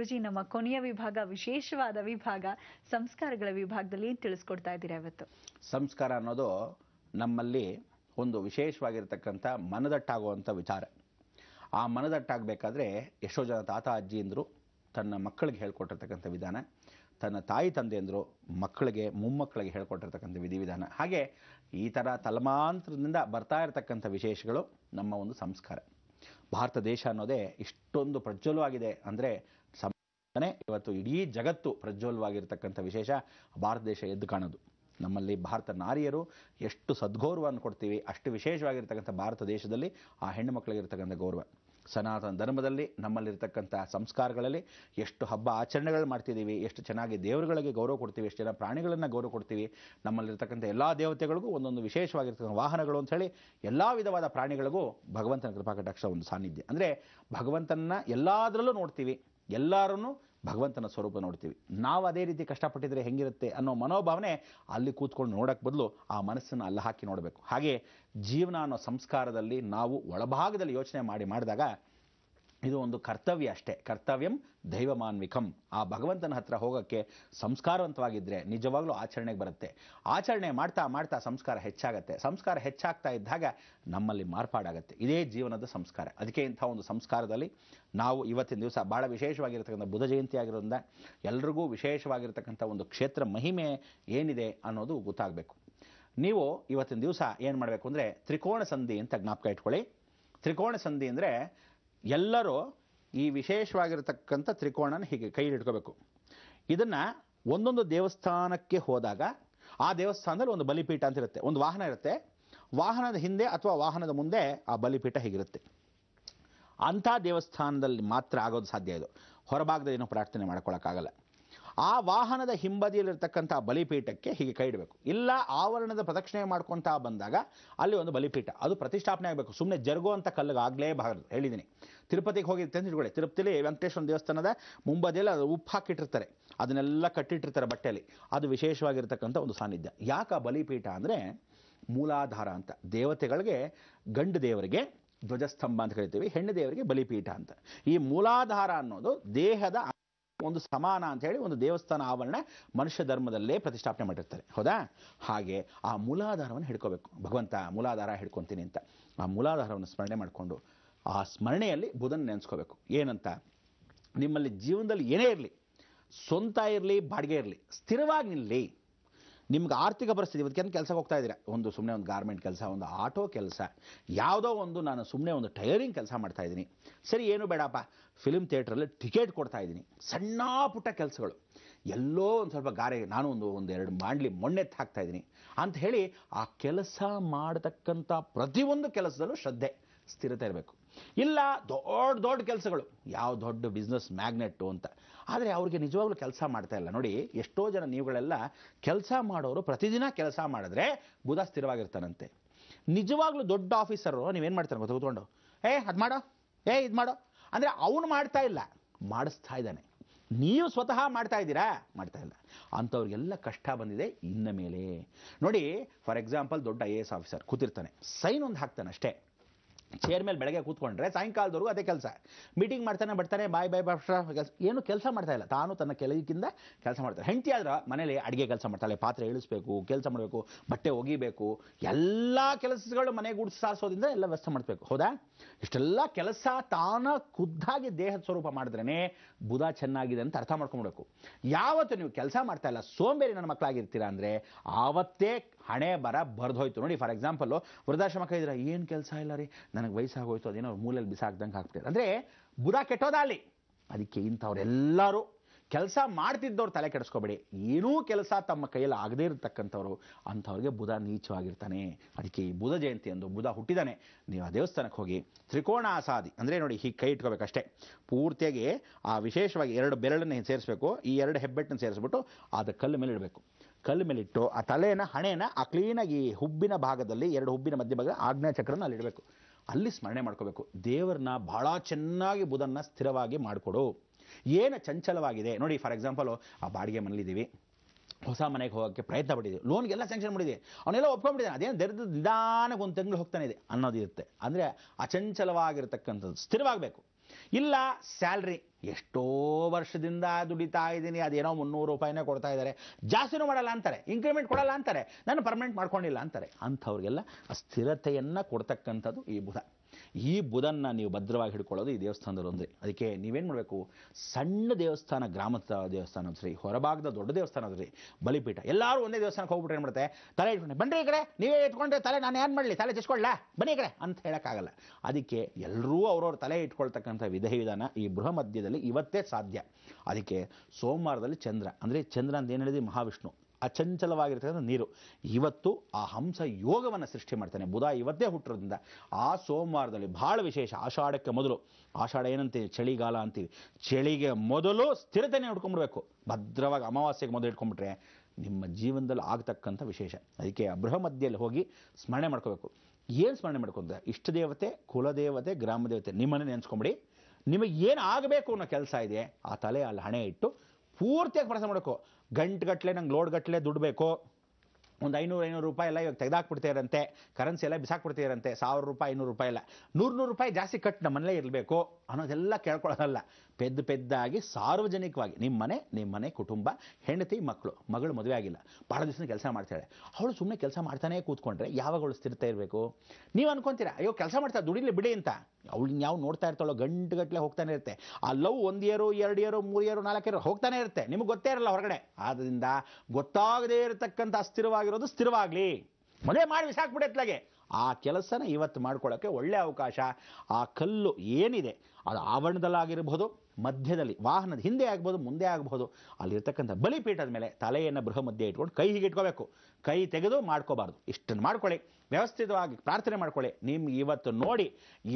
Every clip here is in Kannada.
ಗುರುಜಿ ನಮ್ಮ ಕೊನೆಯ ವಿಭಾಗ ವಿಶೇಷವಾದ ವಿಭಾಗ ಸಂಸ್ಕಾರಗಳ ವಿಭಾಗದಲ್ಲಿ ತಿಳಿಸ್ಕೊಡ್ತಾ ಇದ್ದೀರಾ ಇವತ್ತು ಸಂಸ್ಕಾರ ಅನ್ನೋದು ನಮ್ಮಲ್ಲಿ ಒಂದು ವಿಶೇಷವಾಗಿರ್ತಕ್ಕಂಥ ಮನದಟ್ಟಾಗುವಂಥ ವಿಚಾರ ಆ ಮನದಟ್ಟಾಗಬೇಕಾದ್ರೆ ಎಷ್ಟೋ ಜನ ತಾತ ಅಜ್ಜಿಯಿಂದರು ತನ್ನ ಮಕ್ಕಳಿಗೆ ಹೇಳ್ಕೊಟ್ಟಿರ್ತಕ್ಕಂಥ ವಿಧಾನ ತನ್ನ ತಾಯಿ ತಂದೆ ಅಂದರು ಮಕ್ಕಳಿಗೆ ಮೊಮ್ಮಕ್ಕಳಿಗೆ ಹೇಳ್ಕೊಟ್ಟಿರ್ತಕ್ಕಂಥ ವಿಧಿವಿಧಾನ ಹಾಗೆ ಈ ಥರ ತಲಮಾಂತ್ರದಿಂದ ಬರ್ತಾ ಇರತಕ್ಕಂಥ ವಿಶೇಷಗಳು ನಮ್ಮ ಒಂದು ಸಂಸ್ಕಾರ ಭಾರತ ದೇಶ ಅನ್ನೋದೇ ಇಷ್ಟೊಂದು ಪ್ರಜ್ವಲವಾಗಿದೆ ಅಂದರೆ ಇವತ್ತು ಇಡೀ ಜಗತ್ತು ಪ್ರಜ್ವಲವಾಗಿರ್ತಕ್ಕಂಥ ವಿಶೇಷ ಭಾರತ ದೇಶ ಎದ್ದು ಕಾಣೋದು ನಮ್ಮಲ್ಲಿ ಭಾರತ ನಾರಿಯರು ಎಷ್ಟು ಸದ್ಗೌರವವನ್ನು ಕೊಡ್ತೀವಿ ಅಷ್ಟು ವಿಶೇಷವಾಗಿರ್ತಕ್ಕಂಥ ಭಾರತ ದೇಶದಲ್ಲಿ ಆ ಹೆಣ್ಣು ಮಕ್ಕಳಿಗಿರ್ತಕ್ಕಂಥ ಗೌರವ ಸನಾತನ ಧರ್ಮದಲ್ಲಿ ನಮ್ಮಲ್ಲಿರ್ತಕ್ಕಂಥ ಸಂಸ್ಕಾರಗಳಲ್ಲಿ ಎಷ್ಟು ಹಬ್ಬ ಆಚರಣೆಗಳು ಮಾಡ್ತಿದ್ದೀವಿ ಎಷ್ಟು ಚೆನ್ನಾಗಿ ದೇವರುಗಳಿಗೆ ಗೌರವ ಕೊಡ್ತೀವಿ ಎಷ್ಟು ಜನ ಪ್ರಾಣಿಗಳನ್ನು ಗೌರವ ಕೊಡ್ತೀವಿ ನಮ್ಮಲ್ಲಿರ್ತಕ್ಕಂಥ ಎಲ್ಲ ದೇವತೆಗಳಿಗೂ ಒಂದೊಂದು ವಿಶೇಷವಾಗಿರ್ತಕ್ಕಂಥ ವಾಹನಗಳು ಅಂತ ಹೇಳಿ ಎಲ್ಲ ವಿಧವಾದ ಪ್ರಾಣಿಗಳಿಗೂ ಭಗವಂತನ ಕೃಪಾಕಟಾಕ್ಷ ಒಂದು ಸಾನ್ನಿಧ್ಯ ಅಂದರೆ ಭಗವಂತನ ಎಲ್ಲದರಲ್ಲೂ ನೋಡ್ತೀವಿ ಎಲ್ಲರೂ ಭಗವಂತನ ಸ್ವರೂಪ ನೋಡ್ತೀವಿ ನಾವು ಅದೇ ರೀತಿ ಕಷ್ಟಪಟ್ಟಿದರೆ ಹೆಂಗಿರುತ್ತೆ ಅನ್ನೋ ಮನೋಭಾವನೆ ಅಲ್ಲಿ ಕೂತ್ಕೊಂಡು ನೋಡೋಕ್ಕೆ ಬದಲು ಆ ಮನಸ್ಸನ್ನು ಅಲ್ಲಿ ಹಾಕಿ ನೋಡಬೇಕು ಹಾಗೆ ಜೀವನ ಅನ್ನೋ ಸಂಸ್ಕಾರದಲ್ಲಿ ನಾವು ಒಳಭಾಗದಲ್ಲಿ ಯೋಚನೆ ಮಾಡಿ ಮಾಡಿದಾಗ ಇದು ಒಂದು ಕರ್ತವ್ಯ ಅಷ್ಟೇ ಕರ್ತವ್ಯಂ ದೈವಮಾನ್ವಿಕಂ ಆ ಭಗವಂತನ ಹತ್ರ ಹೋಗೋಕ್ಕೆ ಸಂಸ್ಕಾರವಂತವಾಗಿದ್ದರೆ ನಿಜವಾಗ್ಲೂ ಆಚರಣೆಗೆ ಬರುತ್ತೆ ಆಚರಣೆ ಮಾಡ್ತಾ ಮಾಡ್ತಾ ಸಂಸ್ಕಾರ ಹೆಚ್ಚಾಗತ್ತೆ ಸಂಸ್ಕಾರ ಹೆಚ್ಚಾಗ್ತಾ ಇದ್ದಾಗ ನಮ್ಮಲ್ಲಿ ಮಾರ್ಪಾಡಾಗುತ್ತೆ ಇದೇ ಜೀವನದ ಸಂಸ್ಕಾರ ಅದಕ್ಕೆ ಇಂಥ ಒಂದು ಸಂಸ್ಕಾರದಲ್ಲಿ ನಾವು ಇವತ್ತಿನ ದಿವಸ ಭಾಳ ವಿಶೇಷವಾಗಿರ್ತಕ್ಕಂಥ ಬುಧ ಜಯಂತಿ ಆಗಿರೋದ್ರಿಂದ ಎಲ್ರಿಗೂ ವಿಶೇಷವಾಗಿರ್ತಕ್ಕಂಥ ಒಂದು ಕ್ಷೇತ್ರ ಮಹಿಮೆ ಏನಿದೆ ಅನ್ನೋದು ಗೊತ್ತಾಗಬೇಕು ನೀವು ಇವತ್ತಿನ ದಿವಸ ಏನು ಮಾಡಬೇಕು ಅಂದರೆ ತ್ರಿಕೋಣ ಸಂಧಿ ಅಂತ ಜ್ಞಾಪಕ ಇಟ್ಕೊಳ್ಳಿ ತ್ರಿಕೋಣ ಸಂಧಿ ಅಂದರೆ ಎಲ್ಲರೂ ಈ ವಿಶೇಷವಾಗಿರತಕ್ಕಂಥ ತ್ರಿಕೋಣನ ಹೀಗೆ ಕೈಲಿಟ್ಕೋಬೇಕು ಇದನ್ನು ಒಂದೊಂದು ದೇವಸ್ಥಾನಕ್ಕೆ ಹೋದಾಗ ಆ ದೇವಸ್ಥಾನದಲ್ಲಿ ಒಂದು ಬಲಿಪೀಠ ಅಂತ ಇರುತ್ತೆ ಒಂದು ವಾಹನ ಇರುತ್ತೆ ವಾಹನದ ಹಿಂದೆ ಅಥವಾ ವಾಹನದ ಮುಂದೆ ಆ ಬಲಿಪೀಠ ಹೀಗಿರುತ್ತೆ ಅಂಥ ದೇವಸ್ಥಾನದಲ್ಲಿ ಮಾತ್ರ ಆಗೋದು ಸಾಧ್ಯ ಇದು ಹೊರಭಾಗದಲ್ಲಿ ಏನೋ ಪ್ರಾರ್ಥನೆ ಮಾಡ್ಕೊಳ್ಳೋಕ್ಕಾಗಲ್ಲ ಆ ವಾಹನದ ಹಿಂಬದಿಯಲ್ಲಿರ್ತಕ್ಕಂಥ ಬಲಿಪೀಠಕ್ಕೆ ಹೀಗೆ ಕೈ ಇಡಬೇಕು ಇಲ್ಲ ಆವರಣದ ಪ್ರದಕ್ಷಿಣೆ ಮಾಡ್ಕೊತ ಬಂದಾಗ ಅಲ್ಲಿ ಒಂದು ಬಲಿಪೀಠ ಅದು ಪ್ರತಿಷ್ಠಾಪನೆ ಆಗಬೇಕು ಸುಮ್ಮನೆ ಜರುಗೋ ಅಂತ ಕಲ್ಲಿಗೆ ಆಗಲೇಬಾರದು ಹೇಳಿದ್ದೀನಿ ತಿರುಪತಿಗೆ ಹೋಗಿ ಅಂತ ತಿರುಪತಿಲಿ ವೆಂಕಟೇಶ್ವರ ದೇವಸ್ಥಾನದ ಮುಂಬದಿಯಲ್ಲಿ ಅದು ಉಪ್ಪು ಹಾಕಿಟ್ಟಿರ್ತಾರೆ ಅದನ್ನೆಲ್ಲ ಕಟ್ಟಿಟ್ಟಿರ್ತಾರೆ ಬಟ್ಟೆಯಲ್ಲಿ ಅದು ವಿಶೇಷವಾಗಿರ್ತಕ್ಕಂಥ ಒಂದು ಸಾನ್ನಿಧ್ಯ ಯಾಕೆ ಬಲಿಪೀಠ ಅಂದರೆ ಮೂಲಾಧಾರ ಅಂತ ದೇವತೆಗಳಿಗೆ ಗಂಡು ದೇವರಿಗೆ ಧ್ವಜಸ್ತಂಭ ಅಂತ ಕರಿತೀವಿ ಹೆಣ್ಣು ದೇವರಿಗೆ ಬಲಿಪೀಠ ಅಂತ ಈ ಮೂಲಾಧಾರ ಅನ್ನೋದು ದೇಹದ ಒಂದು ಸಮಾನ ಅಂತ ಹೇಳಿ ಒಂದು ದೇವಸ್ಥಾನ ಆವರಣ ಮನುಷ್ಯ ಧರ್ಮದಲ್ಲೇ ಪ್ರತಿಷ್ಠಾಪನೆ ಮಾಡಿರ್ತಾರೆ ಹೌದಾ ಹಾಗೆ ಆ ಮೂಲಾಧಾರವನ್ನು ಹಿಡ್ಕೋಬೇಕು ಭಗವಂತ ಮೂಲಾಧಾರ ಹಿಡ್ಕೊತೀನಿ ಅಂತ ಆ ಮೂಲಾಧಾರವನ್ನು ಸ್ಮರಣೆ ಮಾಡಿಕೊಂಡು ಆ ಸ್ಮರಣೆಯಲ್ಲಿ ಬುಧನ ನೆನೆಸ್ಕೋಬೇಕು ಏನಂತ ನಿಮ್ಮಲ್ಲಿ ಜೀವನದಲ್ಲಿ ಏನೇ ಇರಲಿ ಸ್ವಂತ ಇರಲಿ ಬಾಡಿಗೆ ಇರಲಿ ಸ್ಥಿರವಾಗಿ ನಿಲ್ಲಿ ನಿಮ್ಗೆ ಆರ್ಥಿಕ ಪರಿಸ್ಥಿತಿ ಇವತ್ತೇನು ಕೆಲಸಕ್ಕೆ ಹೋಗ್ತಾ ಇದ್ದೀರಾ ಒಂದು ಸುಮ್ಮನೆ ಒಂದು ಗಾರ್ಮೆಂಟ್ ಕೆಲಸ ಒಂದು ಆಟೋ ಕೆಲಸ ಯಾವುದೋ ಒಂದು ನಾನು ಸುಮ್ಮನೆ ಒಂದು ಟೈರಿಂಗ್ ಕೆಲಸ ಮಾಡ್ತಾ ಇದ್ದೀನಿ ಸರಿ ಏನು ಬೇಡಪ್ಪ ಫಿಲ್ಮ್ ಥಿಯೇಟ್ರಲ್ಲಿ ಟಿಕೆಟ್ ಕೊಡ್ತಾ ಇದ್ದೀನಿ ಸಣ್ಣ ಪುಟ್ಟ ಕೆಲಸಗಳು ಎಲ್ಲೋ ಒಂದು ಸ್ವಲ್ಪ ಗಾರೆ ನಾನು ಒಂದು ಒಂದು ಎರಡು ಮಾಡ್ಲಿ ಮೊಣ್ಣೆತ್ತು ಹಾಕ್ತಾ ಇದ್ದೀನಿ ಅಂತ ಹೇಳಿ ಆ ಕೆಲಸ ಮಾಡತಕ್ಕಂಥ ಪ್ರತಿಯೊಂದು ಕೆಲಸದಲ್ಲೂ ಶ್ರದ್ಧೆ ಸ್ಥಿರತೆ ಇರಬೇಕು ಇಲ್ಲ ದೊಡ್ಡ ದೊಡ್ಡ ಕೆಲಸಗಳು ಯಾವ ದೊಡ್ಡ ಬಿಸ್ನೆಸ್ ಮ್ಯಾಗ್ನೆಟ್ಟು ಅಂತ ಆದರೆ ಅವ್ರಿಗೆ ನಿಜವಾಗ್ಲೂ ಕೆಲಸ ಮಾಡ್ತಾ ಇಲ್ಲ ನೋಡಿ ಎಷ್ಟೋ ಜನ ನೀವುಗಳೆಲ್ಲ ಕೆಲಸ ಮಾಡೋರು ಪ್ರತಿದಿನ ಕೆಲಸ ಮಾಡಿದ್ರೆ ಬುಧ ಸ್ಥಿರವಾಗಿರ್ತಾನಂತೆ ನಿಜವಾಗ್ಲೂ ದೊಡ್ಡ ಆಫೀಸರು ನೀವೇನು ಮಾಡ್ತಾರೆ ಕೂತ್ಕೊಂಡು ಏ ಅದು ಮಾಡೋ ಏ ಇದು ಮಾಡೋ ಅಂದರೆ ಅವನು ಮಾಡ್ತಾ ಇಲ್ಲ ಮಾಡಿಸ್ತಾ ಇದ್ದಾನೆ ನೀವು ಸ್ವತಃ ಮಾಡ್ತಾ ಇದ್ದೀರಾ ಮಾಡ್ತಾ ಇಲ್ಲ ಅಂಥವ್ರಿಗೆಲ್ಲ ಕಷ್ಟ ಬಂದಿದೆ ಇನ್ನ ಮೇಲೆ ನೋಡಿ ಫಾರ್ ಎಕ್ಸಾಂಪಲ್ ದೊಡ್ಡ ಐ ಎ ಎಸ್ ಆಫೀಸರ್ ಕೂತಿರ್ತಾನೆ ಸೈನ್ ಒಂದು ಹಾಕ್ತಾನೆ ಅಷ್ಟೇ ಚೇರ್ ಮೇಲೆ ಬೆಳಗ್ಗೆ ಕೂತ್ಕೊಂಡ್ರೆ ಸಾಯಂಕಾಲದವರೆಗೂ ಅದೇ ಕೆಲಸ ಮೀಟಿಂಗ್ ಮಾಡ್ತಾನೆ ಬರ್ತಾನೆ ಬಾಯ್ ಬಾಯ್ ಭಾಷಾ ಏನು ಕೆಲಸ ಮಾಡ್ತಾ ಇಲ್ಲ ತಾನು ತನ್ನ ಕೆಲಕ್ಕಿಂತ ಕೆಲಸ ಮಾಡ್ತಾರೆ ಹೆಂಡತಿ ಆದ್ರೆ ಮನೇಲಿ ಅಡುಗೆ ಕೆಲಸ ಮಾಡ್ತಾಳೆ ಪಾತ್ರೆ ಇಳಿಸ್ಬೇಕು ಕೆಲಸ ಮಾಡಬೇಕು ಬಟ್ಟೆ ಒಗಿಬೇಕು ಎಲ್ಲ ಕೆಲಸಗಳು ಮನೆ ಗುಡ್ಸ್ ಸಾರಿಸೋದ್ರಿಂದ ಎಲ್ಲ ವ್ಯವಸ್ಥೆ ಮಾಡಬೇಕು ಹೌದಾ ಇಷ್ಟೆಲ್ಲ ಕೆಲಸ ತಾನ ಖುದ್ದಾಗಿ ದೇಹದ ಸ್ವರೂಪ ಮಾಡಿದ್ರೇ ಬುಧ ಚೆನ್ನಾಗಿದೆ ಅಂತ ಅರ್ಥ ಮಾಡ್ಕೊಬೇಕು ಯಾವತ್ತು ನೀವು ಕೆಲಸ ಮಾಡ್ತಾ ಇಲ್ಲ ಸೋಂಬೇರಿ ನನ್ನ ಮಕ್ಕಳಾಗಿರ್ತೀರಾ ಅಂದರೆ ಆವತ್ತೇ ಹಣೆ ಬರ ಬರೆದೋಯ್ತು ನೋಡಿ ಫಾರ್ ಎಕ್ಸಾಂಪಲ್ ವೃದ್ಧಾಶ್ರಮ ಕೈದ್ರೆ ಏನು ಕೆಲಸ ಇಲ್ಲ ರೀ ನನಗೆ ವಯಸ್ಸಾಗೋಯ್ತು ಅದೇನೋ ಮೂಲೆಯಲ್ಲಿ ಬಿಸಾಕ್ದಂಗೆ ಆಗ್ತಿದೆ ಅಂದರೆ ಬುಧ ಕೆಟ್ಟೋದಾಗಲಿ ಅದಕ್ಕೆ ಇಂಥವ್ರೆಲ್ಲರೂ ಕೆಲಸ ಮಾಡ್ತಿದ್ದವ್ರು ತಲೆ ಕೆಡಿಸ್ಕೋಬೇಡಿ ಏನೂ ಕೆಲಸ ತಮ್ಮ ಕೈಯಲ್ಲಿ ಆಗದೇ ಇರತಕ್ಕಂಥವ್ರು ಅಂಥವ್ರಿಗೆ ಬುಧ ನೀಚವಾಗಿರ್ತಾನೆ ಅದಕ್ಕೆ ಈ ಬುಧ ಜಯಂತಿ ಎಂದು ಬುಧ ಹುಟ್ಟಿದಾನೆ ನೀವು ಆ ದೇವಸ್ಥಾನಕ್ಕೆ ಹೋಗಿ ತ್ರಿಕೋಣ ಆಸಾದಿ ಅಂದರೆ ನೋಡಿ ಹೀಗೆ ಕೈ ಇಟ್ಕೋಬೇಕಷ್ಟೇ ಪೂರ್ತಿಯಾಗಿ ಆ ವಿಶೇಷವಾಗಿ ಎರಡು ಬೆರಳನ್ನು ಸೇರಿಸಬೇಕು ಈ ಎರಡು ಹೆಬ್ಬೆಟ್ಟನ್ನು ಸೇರಿಸ್ಬಿಟ್ಟು ಅದು ಕಲ್ಲು ಮೇಲೆ ಇಡಬೇಕು ಕಲ್ಲು ಮೇಲಿಟ್ಟು ಆ ತಲೆಯನ್ನು ಹಣೆಯನ್ನು ಆ ಕ್ಲೀನಾಗಿ ಹುಬ್ಬಿನ ಭಾಗದಲ್ಲಿ ಎರಡು ಹುಬ್ಬಿನ ಮಧ್ಯ ಭಾಗ ಆಗ್ನೇಯ ಚಕ್ರನ ಅಲ್ಲಿಡಬೇಕು ಅಲ್ಲಿ ಸ್ಮರಣೆ ಮಾಡ್ಕೋಬೇಕು ದೇವರನ್ನ ಭಾಳ ಚೆನ್ನಾಗಿ ಬುಧನ್ನ ಸ್ಥಿರವಾಗಿ ಮಾಡಿಕೊಡು ಏನು ಚಂಚಲವಾಗಿದೆ ನೋಡಿ ಫಾರ್ ಎಕ್ಸಾಂಪಲು ಆ ಬಾಡಿಗೆ ಮನೇಲಿದ್ದೀವಿ ಹೊಸ ಮನೆಗೆ ಹೋಗೋಕ್ಕೆ ಪ್ರಯತ್ನ ಪಟ್ಟಿದ್ದೀವಿ ಲೋನ್ಗೆಲ್ಲ ಸ್ಯಾಂಕ್ಷನ್ ಮಾಡಿದ್ದೀವಿ ಅವನ್ನೆಲ್ಲ ಒಪ್ಕೊಂಡ್ಬಿಟ್ಟಿದ್ದಾನೆ ಅದೇನು ದರಿದ್ರ ನಿಧಾನಕ್ಕೆ ಒಂದು ತಿಂಗಳು ಹೋಗ್ತಾನೆ ಇದೆ ಅನ್ನೋದಿರುತ್ತೆ ಅಂದರೆ ಅಚಂಚಲವಾಗಿರ್ತಕ್ಕಂಥದ್ದು ಸ್ಥಿರವಾಗಬೇಕು ಇಲ್ಲ ಸ್ಯಾಲ್ರಿ ಎಷ್ಟೋ ವರ್ಷದಿಂದ ದುಡಿತಾ ಇದ್ದೀನಿ ಅದೇನೋ ಮುನ್ನೂರು ರೂಪಾಯಿನೇ ಕೊಡ್ತಾ ಇದ್ದಾರೆ ಜಾಸ್ತಿನೂ ಮಾಡಲ್ಲ ಅಂತಾರೆ ಇನ್ಕ್ರಿಮೆಂಟ್ ಕೊಡಲ್ಲ ಅಂತಾರೆ ನಾನು ಪರ್ಮನೆಂಟ್ ಮಾಡ್ಕೊಂಡಿಲ್ಲ ಅಂತಾರೆ ಅಂಥವ್ರಿಗೆಲ್ಲ ಆ ಸ್ಥಿರತೆಯನ್ನು ಕೊಡ್ತಕ್ಕಂಥದ್ದು ಈ ಬುಧ ಈ ಬುಧನ್ನ ನೀವು ಭದ್ರವಾಗಿ ಹಿಡ್ಕೊಳ್ಳೋದು ಈ ದೇವಸ್ಥಾನದಲ್ಲೊಂದೇ ಅದಕ್ಕೆ ನೀವೇನು ಮಾಡಬೇಕು ಸಣ್ಣ ದೇವಸ್ಥಾನ ಗ್ರಾಮದ ದೇವಸ್ಥಾನ ಸರಿ ಹೊರಭಾಗದ ದೊಡ್ಡ ದೇವಸ್ಥಾನ ಅಂದ್ರೆ ಬಲಿಪೀಠ ಎಲ್ಲರೂ ಒಂದೇ ದೇವಸ್ಥಾನಕ್ಕೆ ಹೋಗ್ಬಿಟ್ಟು ಏನು ಮಾಡುತ್ತೆ ತಲೆ ಇಟ್ಕೊಂಡೆ ಬನ್ನಿ ಈ ಕಡೆ ನೀವೇ ಇಟ್ಕೊಂಡ್ರೆ ತಲೆ ನಾನು ಏನು ಮಾಡಲಿ ತಲೆ ಚಚ್ಕೊಳ್ಳಾ ಬನ್ನಿ ಈ ಕಡೆ ಅಂತ ಹೇಳೋಕ್ಕಾಗಲ್ಲ ಅದಕ್ಕೆ ಎಲ್ಲರೂ ಅವ್ರವ್ರ ತಲೆ ಇಟ್ಕೊಳ್ತಕ್ಕಂಥ ವಿಧ ವಿಧಾನ ಈ ಬೃಹ ಮಧ್ಯದಲ್ಲಿ ಇವತ್ತೇ ಸಾಧ್ಯ ಅದಕ್ಕೆ ಸೋಮವಾರದಲ್ಲಿ ಚಂದ್ರ ಅಂದರೆ ಚಂದ್ರ ಅಂತ ಏನು ಹೇಳಿದ್ವಿ ಮಹಾವಿಷ್ಣು ಅಚಂಚಲವಾಗಿರ್ತಕ್ಕಂಥ ನೀರು ಇವತ್ತು ಆ ಹಂಸ ಯೋಗವನ್ನು ಸೃಷ್ಟಿ ಮಾಡ್ತಾನೆ ಬುಧ ಇವತ್ತೇ ಹುಟ್ಟಿರೋದ್ರಿಂದ ಆ ಸೋಮವಾರದಲ್ಲಿ ಭಾಳ ವಿಶೇಷ ಆಷಾಢಕ್ಕೆ ಮೊದಲು ಆಷಾಢ ಏನಂತೀವಿ ಚಳಿಗಾಲ ಅಂತೀವಿ ಚಳಿಗೆ ಮೊದಲು ಸ್ಥಿರತೆನೇ ಹುಡ್ಕೊಂಡ್ಬಿಡ್ಬೇಕು ಭದ್ರವಾಗಿ ಅಮಾವಾಸ್ಯೆಗೆ ಮೊದಲು ಇಟ್ಕೊಂಡ್ಬಿಟ್ರೆ ನಿಮ್ಮ ಜೀವನದಲ್ಲಿ ಆಗ್ತಕ್ಕಂಥ ವಿಶೇಷ ಅದಕ್ಕೆ ಮಧ್ಯೆಯಲ್ಲಿ ಹೋಗಿ ಸ್ಮರಣೆ ಮಾಡ್ಕೋಬೇಕು ಏನು ಸ್ಮರಣೆ ಮಾಡ್ಕೊಂತ ಇಷ್ಟ ದೇವತೆ ಕುಲದೇವತೆ ಗ್ರಾಮ ದೇವತೆ ನಿಮ್ಮನ್ನೇ ನೆನೆಸ್ಕೊಂಬಿಡಿ ನಿಮಗೆ ಏನು ಆಗಬೇಕು ಅನ್ನೋ ಕೆಲಸ ಇದೆ ಆ ತಲೆ ಅಲ್ಲಿ ಹಣೆ ಇಟ್ಟು ಪೂರ್ತಿಯಾಗಿ ಪ್ರಸ ಮಾಡಬೇಕು ಗಟ್ಟಲೆ ನಂಗೆ ಲೋಡ್ಗಟ್ಟಲೆ ದುಡ್ಡು ಬೇಕು ಒಂದು ಐನೂರು ಐನೂರು ರೂಪಾಯಿ ಎಲ್ಲ ಇವಾಗ ತೆಗೆದಾಕ್ಬಿಡ್ತಿರಂತೆ ಕರೆನ್ಸಿ ಎಲ್ಲ ಬಿಸಾಕ್ಬಿಡ್ತೀರಂತೆ ಸಾವಿರ ರೂಪಾಯಿ ಐನೂರು ರೂಪಾಯಿ ಎಲ್ಲ ನೂರು ನೂರು ರೂಪಾಯಿ ಜಾಸ್ತಿ ಕಟ್ಟು ನಮ್ಮ ಇರಬೇಕು ಅನ್ನೋದೆಲ್ಲ ಕೇಳ್ಕೊಳ್ಳೋದಲ್ಲ ಪೆದ್ದ ಪೆದ್ದಾಗಿ ಸಾರ್ವಜನಿಕವಾಗಿ ನಿಮ್ಮ ಮನೆ ನಿಮ್ಮ ಮನೆ ಕುಟುಂಬ ಹೆಂಡತಿ ಮಕ್ಕಳು ಮಗಳು ಮದುವೆ ಆಗಿಲ್ಲ ಭಾಳ ದಿವಸ ಕೆಲಸ ಮಾಡ್ತಾಳೆ ಅವಳು ಸುಮ್ಮನೆ ಕೆಲಸ ಮಾಡ್ತಾನೆ ಕೂತ್ಕೊಂಡ್ರೆ ಯಾವಾಗ ಅವಳು ಸ್ಥಿರತೆ ಇರಬೇಕು ನೀವು ಅನ್ಕೊಂತೀರಾ ಅಯ್ಯೋ ಕೆಲಸ ಮಾಡ್ತಾ ದುಡಿಲಿ ಬಿಡಿ ಅಂತ ಅವಳನ್ನ ಯಾವ ನೋಡ್ತಾ ಇರ್ತಾಳೋ ಗಂಟುಗಟ್ಟಲೆ ಹೋಗ್ತಾನೆ ಇರುತ್ತೆ ಆ ಲವ್ ಒಂದು ಇಯರು ಎರಡು ಇಯರು ಮೂರು ಇಯರು ನಾಲ್ಕು ಇಯರು ಹೋಗ್ತಾನೆ ಇರುತ್ತೆ ನಿಮಗೆ ಗೊತ್ತೇ ಇರಲ್ಲ ಹೊರಗಡೆ ಆದ್ದರಿಂದ ಗೊತ್ತಾಗದೇ ಇರತಕ್ಕಂಥ ಅಸ್ಥಿರವಾಗಿರೋದು ಸ್ಥಿರವಾಗಲಿ ಮದುವೆ ಮಾಡಿ ಬಿಸಾಕ್ಬಿಡತ್ಲಾಗೆ ಆ ಕೆಲಸನ ಇವತ್ತು ಮಾಡ್ಕೊಳ್ಳೋಕ್ಕೆ ಒಳ್ಳೆಯ ಅವಕಾಶ ಆ ಕಲ್ಲು ಏನಿದೆ ಅದು ಆವರಣದಲ್ಲಾಗಿರ್ಬೋದು ಮಧ್ಯದಲ್ಲಿ ವಾಹನದ ಹಿಂದೆ ಆಗ್ಬೋದು ಮುಂದೆ ಆಗ್ಬೋದು ಅಲ್ಲಿರ್ತಕ್ಕಂಥ ಬಲಿಪೀಠದ ಮೇಲೆ ತಲೆಯನ್ನು ಬೃಹ ಮಧ್ಯೆ ಇಟ್ಕೊಂಡು ಕೈ ಹೀಗೆ ಇಟ್ಕೋಬೇಕು ಕೈ ತೆಗೆದು ಮಾಡ್ಕೋಬಾರ್ದು ಇಷ್ಟನ್ನು ಮಾಡ್ಕೊಳ್ಳಿ ವ್ಯವಸ್ಥಿತವಾಗಿ ಪ್ರಾರ್ಥನೆ ಮಾಡ್ಕೊಳ್ಳಿ ನಿಮ್ಮ ಇವತ್ತು ನೋಡಿ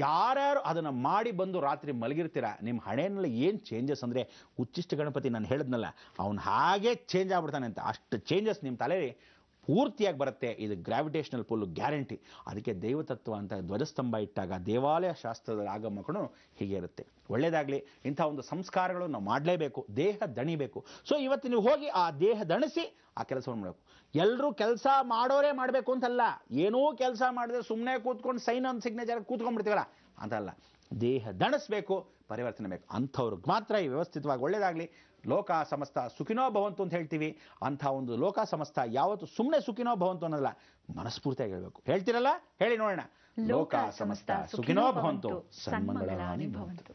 ಯಾರ್ಯಾರು ಅದನ್ನು ಮಾಡಿ ಬಂದು ರಾತ್ರಿ ಮಲಗಿರ್ತೀರ ನಿಮ್ಮ ಹಣೆಯಲ್ಲಿ ಏನು ಚೇಂಜಸ್ ಅಂದರೆ ಉಚ್ಚಿಷ್ಟ ಗಣಪತಿ ನಾನು ಹೇಳಿದ್ನಲ್ಲ ಅವನು ಹಾಗೆ ಚೇಂಜ್ ಆಗ್ಬಿಡ್ತಾನೆ ಅಂತ ಅಷ್ಟು ಚೇಂಜಸ್ ನಿಮ್ಮ ತಲೆಯಲ್ಲಿ ಪೂರ್ತಿಯಾಗಿ ಬರುತ್ತೆ ಇದು ಗ್ರಾವಿಟೇಷನಲ್ ಪುಲ್ಲು ಗ್ಯಾರಂಟಿ ಅದಕ್ಕೆ ದೈವತತ್ವ ಅಂತ ಧ್ವಜಸ್ತಂಭ ಇಟ್ಟಾಗ ದೇವಾಲಯ ಶಾಸ್ತ್ರದ ಆಗಮಕನು ಹೀಗೆ ಇರುತ್ತೆ ಒಳ್ಳೆಯದಾಗಲಿ ಇಂಥ ಒಂದು ಸಂಸ್ಕಾರಗಳು ನಾವು ಮಾಡಲೇಬೇಕು ದೇಹ ದಣಿಬೇಕು ಸೊ ಇವತ್ತು ನೀವು ಹೋಗಿ ಆ ದೇಹ ದಣಿಸಿ ಆ ಕೆಲಸವನ್ನು ಮಾಡಬೇಕು ಎಲ್ಲರೂ ಕೆಲಸ ಮಾಡೋರೇ ಮಾಡಬೇಕು ಅಂತಲ್ಲ ಏನೂ ಕೆಲಸ ಮಾಡಿದ್ರೆ ಸುಮ್ಮನೆ ಕೂತ್ಕೊಂಡು ಸೈನ್ ಆನ್ ಸಿಗ್ನೇಚರ್ ಕೂತ್ಕೊಂಡ್ಬಿಡ್ತೀವಲ್ಲ ಅಂತಲ್ಲ ದೇಹ ದಣಿಸ್ಬೇಕು ಪರಿವರ್ತನೆ ಬೇಕು ಅಂಥವ್ರಿಗೆ ಮಾತ್ರ ಈ ವ್ಯವಸ್ಥಿತವಾಗಿ ಒಳ್ಳೆಯದಾಗಲಿ ಲೋಕ ಸಮಸ್ತ ಸುಖಿನೋ ಭವಂತು ಅಂತ ಹೇಳ್ತೀವಿ ಅಂಥ ಒಂದು ಲೋಕ ಸಮಸ್ತ ಯಾವತ್ತು ಸುಮ್ಮನೆ ಸುಖಿನೋ ಭವಂತು ಅನ್ನೋಲ್ಲ ಮನಸ್ಫೂರ್ತಿಯಾಗಿ ಹೇಳಬೇಕು ಹೇಳ್ತಿರಲ್ಲ ಹೇಳಿ ನೋಡೋಣ ಲೋಕ ಸಮಸ್ತ ಸುಖಿನೋ ಭವಂತು ಸನ್ಮಂಗಳಾನಿ ಭವಂತು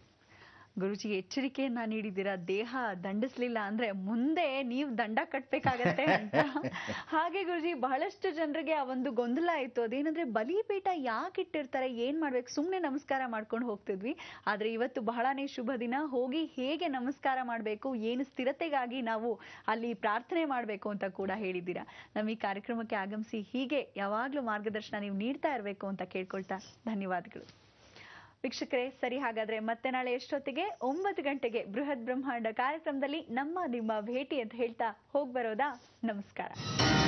ಗುರುಜಿ ಎಚ್ಚರಿಕೆಯನ್ನ ನೀಡಿದ್ದೀರಾ ದೇಹ ದಂಡಿಸ್ಲಿಲ್ಲ ಅಂದ್ರೆ ಮುಂದೆ ನೀವು ದಂಡ ಕಟ್ಬೇಕಾಗತ್ತೆ ಅಂತ ಹಾಗೆ ಗುರುಜಿ ಬಹಳಷ್ಟು ಜನರಿಗೆ ಆ ಒಂದು ಗೊಂದಲ ಆಯ್ತು ಅದೇನಂದ್ರೆ ಬಲಿಪೀಠ ಯಾಕೆ ಇಟ್ಟಿರ್ತಾರೆ ಏನ್ ಮಾಡ್ಬೇಕು ಸುಮ್ಮನೆ ನಮಸ್ಕಾರ ಮಾಡ್ಕೊಂಡು ಹೋಗ್ತಿದ್ವಿ ಆದ್ರೆ ಇವತ್ತು ಬಹಳನೇ ಶುಭ ದಿನ ಹೋಗಿ ಹೇಗೆ ನಮಸ್ಕಾರ ಮಾಡ್ಬೇಕು ಏನು ಸ್ಥಿರತೆಗಾಗಿ ನಾವು ಅಲ್ಲಿ ಪ್ರಾರ್ಥನೆ ಮಾಡ್ಬೇಕು ಅಂತ ಕೂಡ ಹೇಳಿದ್ದೀರಾ ನಮ್ಮ ಈ ಕಾರ್ಯಕ್ರಮಕ್ಕೆ ಆಗಮಿಸಿ ಹೀಗೆ ಯಾವಾಗ್ಲೂ ಮಾರ್ಗದರ್ಶನ ನೀವು ನೀಡ್ತಾ ಇರಬೇಕು ಅಂತ ಕೇಳ್ಕೊಳ್ತಾ ಧನ್ಯವಾದಗಳು ವೀಕ್ಷಕರೇ ಸರಿ ಹಾಗಾದ್ರೆ ಮತ್ತೆ ನಾಳೆ ಎಷ್ಟೊತ್ತಿಗೆ ಒಂಬತ್ತು ಗಂಟೆಗೆ ಬೃಹತ್ ಬ್ರಹ್ಮಾಂಡ ಕಾರ್ಯಕ್ರಮದಲ್ಲಿ ನಮ್ಮ ನಿಮ್ಮ ಭೇಟಿ ಅಂತ ಹೇಳ್ತಾ ಹೋಗ್ಬರೋದಾ ನಮಸ್ಕಾರ